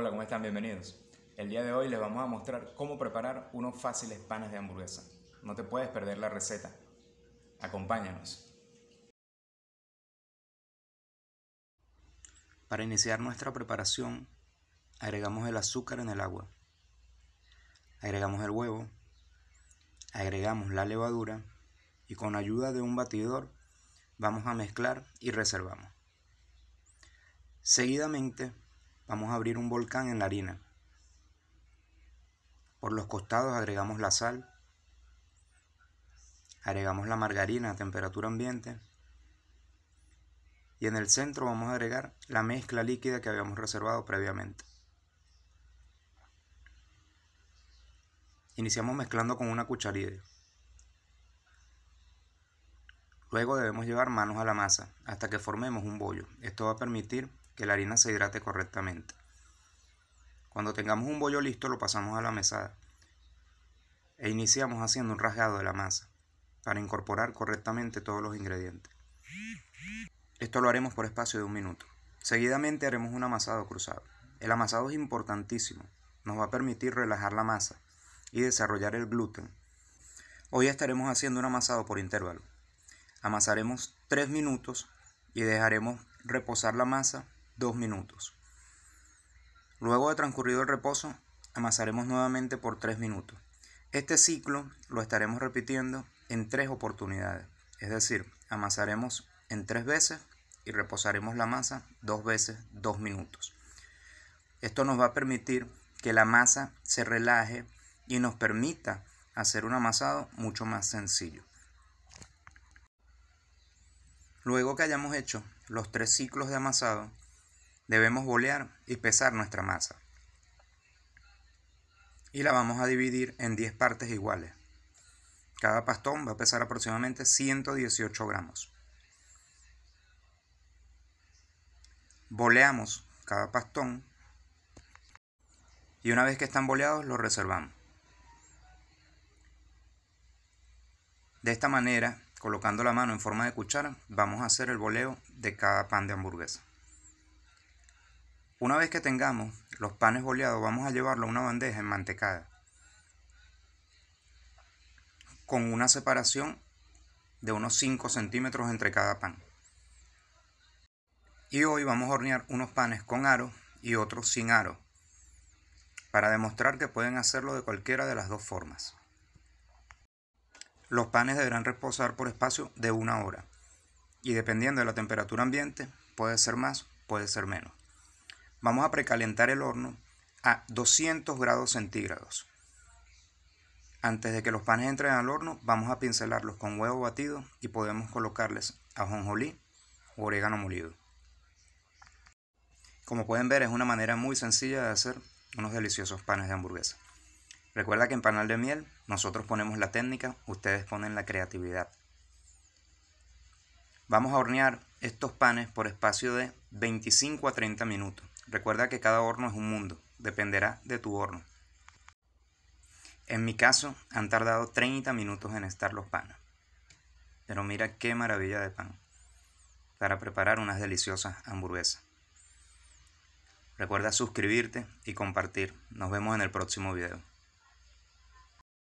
Hola, ¿cómo están? Bienvenidos. El día de hoy les vamos a mostrar cómo preparar unos fáciles panes de hamburguesa. No te puedes perder la receta. Acompáñanos. Para iniciar nuestra preparación, agregamos el azúcar en el agua. Agregamos el huevo, agregamos la levadura y con ayuda de un batidor vamos a mezclar y reservamos. Seguidamente Vamos a abrir un volcán en la harina. Por los costados agregamos la sal. Agregamos la margarina a temperatura ambiente. Y en el centro vamos a agregar la mezcla líquida que habíamos reservado previamente. Iniciamos mezclando con una cucharilla. Luego debemos llevar manos a la masa hasta que formemos un bollo. Esto va a permitir que la harina se hidrate correctamente. Cuando tengamos un bollo listo lo pasamos a la mesada e iniciamos haciendo un rasgado de la masa para incorporar correctamente todos los ingredientes. Esto lo haremos por espacio de un minuto. Seguidamente haremos un amasado cruzado. El amasado es importantísimo, nos va a permitir relajar la masa y desarrollar el gluten. Hoy estaremos haciendo un amasado por intervalo. Amasaremos 3 minutos y dejaremos reposar la masa 2 minutos. Luego de transcurrido el reposo, amasaremos nuevamente por 3 minutos. Este ciclo lo estaremos repitiendo en 3 oportunidades, es decir, amasaremos en 3 veces y reposaremos la masa 2 veces 2 minutos. Esto nos va a permitir que la masa se relaje y nos permita hacer un amasado mucho más sencillo. Luego que hayamos hecho los tres ciclos de amasado, Debemos bolear y pesar nuestra masa. Y la vamos a dividir en 10 partes iguales. Cada pastón va a pesar aproximadamente 118 gramos. Boleamos cada pastón y una vez que están boleados los reservamos. De esta manera, colocando la mano en forma de cuchara, vamos a hacer el boleo de cada pan de hamburguesa. Una vez que tengamos los panes boleados, vamos a llevarlo a una bandeja enmantecada con una separación de unos 5 centímetros entre cada pan. Y hoy vamos a hornear unos panes con aro y otros sin aro, para demostrar que pueden hacerlo de cualquiera de las dos formas. Los panes deberán reposar por espacio de una hora, y dependiendo de la temperatura ambiente, puede ser más, puede ser menos. Vamos a precalentar el horno a 200 grados centígrados. Antes de que los panes entren al horno, vamos a pincelarlos con huevo batido y podemos colocarles ajonjolí o orégano molido. Como pueden ver, es una manera muy sencilla de hacer unos deliciosos panes de hamburguesa. Recuerda que en Panal de Miel nosotros ponemos la técnica, ustedes ponen la creatividad. Vamos a hornear estos panes por espacio de 25 a 30 minutos. Recuerda que cada horno es un mundo, dependerá de tu horno. En mi caso, han tardado 30 minutos en estar los panes. Pero mira qué maravilla de pan para preparar unas deliciosas hamburguesas. Recuerda suscribirte y compartir. Nos vemos en el próximo video.